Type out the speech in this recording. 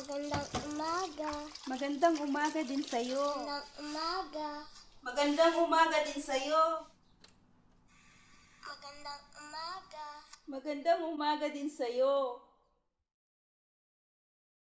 Magandang umaga. Magandang umaga din sa iyo. Magandang umaga. Magandang umaga din sa iyo. Magandang umaga. Magandang umaga din sa iyo.